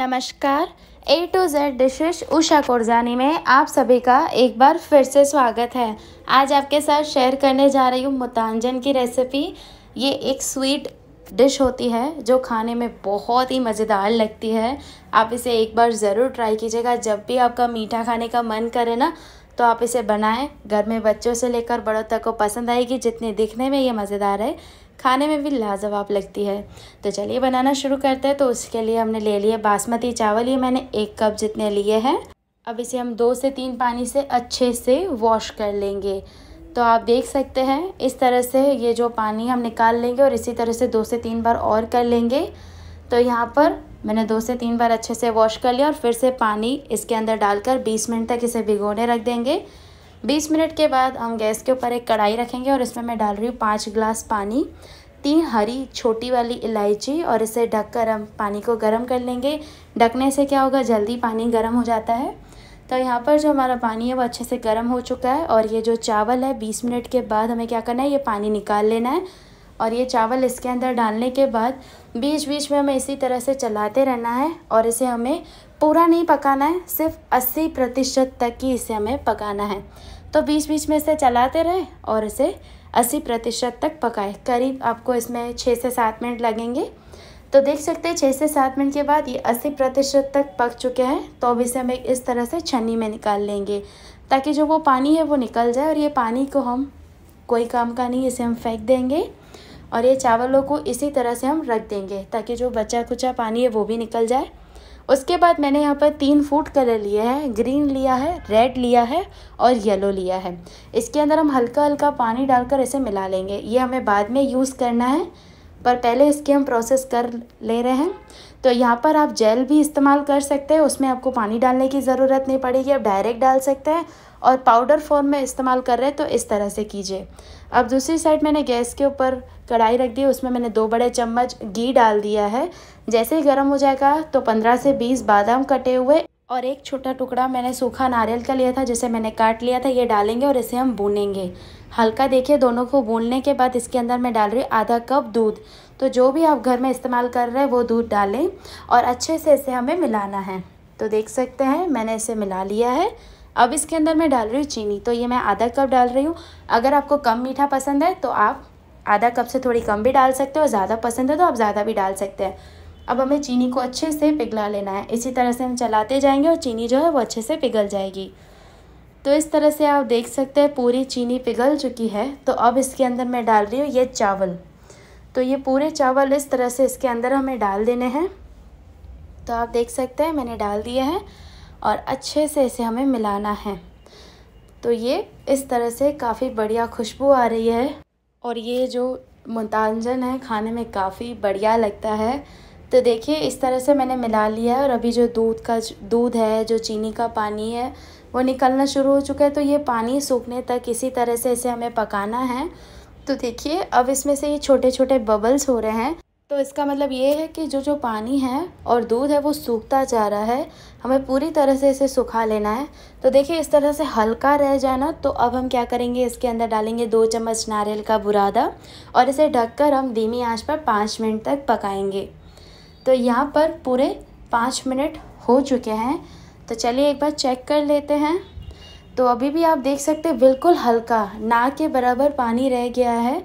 नमस्कार A to Z dishes Usha Korjani में आप सभी का एक बार फिर से स्वागत है आज आपके साथ शेयर करने जा रही हूँ मुतानजन की रेसिपी ये एक स्वीट डिश होती है जो खाने में बहुत ही मज़ेदार लगती है आप इसे एक बार ज़रूर ट्राई कीजिएगा जब भी आपका मीठा खाने का मन करे ना तो आप इसे बनाएं घर में बच्चों से लेकर बड़ों तक को पसंद आएगी जितने दिखने में ये मज़ेदार है खाने में भी लाजवाब लगती है तो चलिए बनाना शुरू करते हैं तो उसके लिए हमने ले लिए बासमती चावल ये मैंने एक कप जितने लिए हैं अब इसे हम दो से तीन पानी से अच्छे से वॉश कर लेंगे तो आप देख सकते हैं इस तरह से ये जो पानी हम निकाल लेंगे और इसी तरह से दो से तीन बार और कर लेंगे तो यहाँ पर मैंने दो से तीन बार अच्छे से वॉश कर लिया और फिर से पानी इसके अंदर डालकर 20 मिनट तक इसे भिगोने रख देंगे बीस मिनट के बाद हम गैस के ऊपर एक कढ़ाई रखेंगे और इसमें मैं डाल रही हूँ पाँच गिलास पानी तीन हरी छोटी वाली इलायची और इसे ढककर हम पानी को गर्म कर लेंगे ढकने से क्या होगा जल्दी पानी गर्म हो जाता है तो यहाँ पर जो हमारा पानी है वो अच्छे से गर्म हो चुका है और ये जो चावल है बीस मिनट के बाद हमें क्या करना है ये पानी निकाल लेना है और ये चावल इसके अंदर डालने के बाद बीच बीच में हमें इसी तरह से चलाते रहना है और इसे हमें पूरा नहीं पकाना है सिर्फ 80 प्रतिशत तक ही इसे हमें पकाना है तो बीच बीच में इसे चलाते रहें और इसे 80 प्रतिशत तक पकाएं करीब आपको इसमें छः से सात मिनट लगेंगे तो देख सकते हैं छः से सात मिनट के बाद ये 80 प्रतिशत तक पक चुके हैं तो अब इसे हम एक इस तरह से छन्नी में निकाल लेंगे ताकि जो वो पानी है वो निकल जाए और ये पानी को हम कोई काम का नहीं इसे हम फेंक देंगे और ये चावलों को इसी तरह से हम रख देंगे ताकि जो बचा कुचा पानी है वो भी निकल जाए उसके बाद मैंने यहाँ पर तीन फूड कलर लिए हैं ग्रीन लिया है रेड लिया है और येलो लिया है इसके अंदर हम हल्का हल्का पानी डालकर इसे मिला लेंगे ये हमें बाद में यूज़ करना है पर पहले इसके हम प्रोसेस कर ले रहे हैं तो यहाँ पर आप जेल भी इस्तेमाल कर सकते हैं उसमें आपको पानी डालने की ज़रूरत नहीं पड़ेगी आप डायरेक्ट डाल सकते हैं और पाउडर फॉर्म में इस्तेमाल कर रहे हैं तो इस तरह से कीजिए अब दूसरी साइड मैंने गैस के ऊपर कढ़ाई रख दी उसमें मैंने दो बड़े चम्मच घी डाल दिया है जैसे ही गर्म हो जाएगा तो पंद्रह से बीस बादाम कटे हुए और एक छोटा टुकड़ा मैंने सूखा नारियल का लिया था जिसे मैंने काट लिया था ये डालेंगे और इसे हम भूनेंगे हल्का देखिए दोनों को भूनने के बाद इसके अंदर मैं डाल रही हूँ आधा कप दूध तो जो भी आप घर में इस्तेमाल कर रहे हैं वो दूध डालें और अच्छे से इसे हमें मिलाना है तो देख सकते हैं मैंने इसे मिला लिया है अब इसके अंदर मैं डाल रही हूँ चीनी तो ये मैं आधा कप डाल रही हूँ अगर आपको कम मीठा पसंद है तो आप आधा कप से थोड़ी कम भी डाल सकते हो और ज़्यादा पसंद है तो आप ज़्यादा भी डाल सकते हैं अब हमें चीनी को अच्छे से पिघला लेना है इसी तरह से हम चलाते जाएंगे और चीनी जो है वो अच्छे से पिघल जाएगी तो इस तरह से आप देख सकते हैं पूरी चीनी पिघल चुकी है तो अब इसके अंदर मैं डाल रही हूँ ये चावल तो ये पूरे चावल इस तरह से इसके अंदर हमें डाल देने हैं तो आप देख सकते हैं मैंने डाल दिए हैं और अच्छे से इसे हमें मिलाना है तो ये इस तरह से काफ़ी बढ़िया खुशबू आ रही है और ये जो मुतानजन है खाने में काफ़ी बढ़िया लगता है तो देखिए इस तरह से मैंने मिला लिया है और अभी जो दूध का दूध है जो चीनी का पानी है वो निकलना शुरू हो चुका है तो ये पानी सूखने तक इसी तरह से इसे हमें पकाना है तो देखिए अब इसमें से ये छोटे छोटे बबल्स हो रहे हैं तो इसका मतलब ये है कि जो जो पानी है और दूध है वो सूखता जा रहा है हमें पूरी तरह से इसे सुखा लेना है तो देखिए इस तरह से हल्का रह जाना तो अब हम क्या करेंगे इसके अंदर डालेंगे दो चम्मच नारियल का बुरादा और इसे ढककर हम धीमी आंच पर पाँच मिनट तक पकाएंगे तो यहाँ पर पूरे पाँच मिनट हो चुके हैं तो चलिए एक बार चेक कर लेते हैं तो अभी भी आप देख सकते बिल्कुल हल्का ना के बराबर पानी रह गया है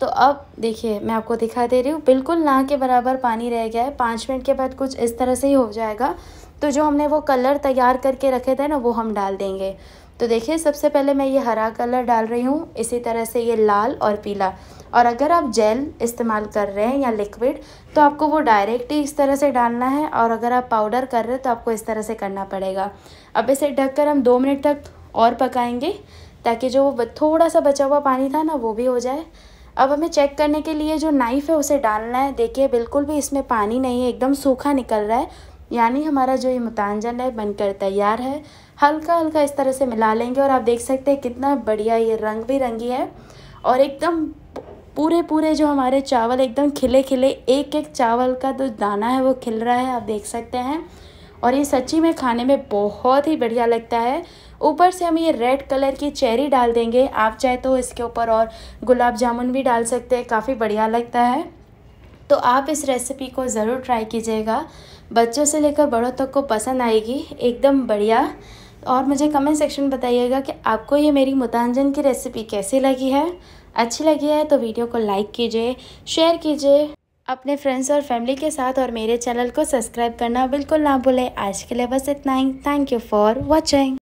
तो अब देखिए मैं आपको दिखा दे रही हूँ बिल्कुल ना के बराबर पानी रह गया है पाँच मिनट के बाद कुछ इस तरह से ही हो जाएगा तो जो हमने वो कलर तैयार करके रखे थे ना वो हम डाल देंगे तो देखिए सबसे पहले मैं ये हरा कलर डाल रही हूँ इसी तरह से ये लाल और पीला और अगर आप जेल इस्तेमाल कर रहे हैं या लिक्विड तो आपको वो डायरेक्ट ही इस तरह से डालना है और अगर आप पाउडर कर रहे हैं तो आपको इस तरह से करना पड़ेगा अब इसे ढक कर हम दो मिनट तक और पकाएंगे ताकि जो थोड़ा सा बचा हुआ पानी था ना वो भी हो जाए अब हमें चेक करने के लिए जो नाइफ़ है उसे डालना है देखिए बिल्कुल भी इसमें पानी नहीं है एकदम सूखा निकल रहा है यानी हमारा जो ये मुतांजन है बनकर तैयार है हल्का हल्का इस तरह से मिला लेंगे और आप देख सकते हैं कितना बढ़िया ये रंग बिरंगी है और एकदम पूरे पूरे जो हमारे चावल एकदम खिले खिले एक एक चावल का जो दाना है वो खिल रहा है आप देख सकते हैं और ये सच्ची में खाने में बहुत ही बढ़िया लगता है ऊपर से हम ये रेड कलर की चेरी डाल देंगे आप चाहे तो इसके ऊपर और गुलाब जामुन भी डाल सकते हैं काफ़ी बढ़िया लगता है तो आप इस रेसिपी को ज़रूर ट्राई कीजिएगा बच्चों से लेकर बड़ों तक को पसंद आएगी एकदम बढ़िया और मुझे कमेंट सेक्शन में बताइएगा कि आपको ये मेरी मुतानजन की रेसिपी कैसी लगी है अच्छी लगी है तो वीडियो को लाइक कीजिए शेयर कीजिए अपने फ्रेंड्स और फैमिली के साथ और मेरे चैनल को सब्सक्राइब करना बिल्कुल ना भूलें आज के लिए बस इतना ही थैंक यू फॉर वॉचिंग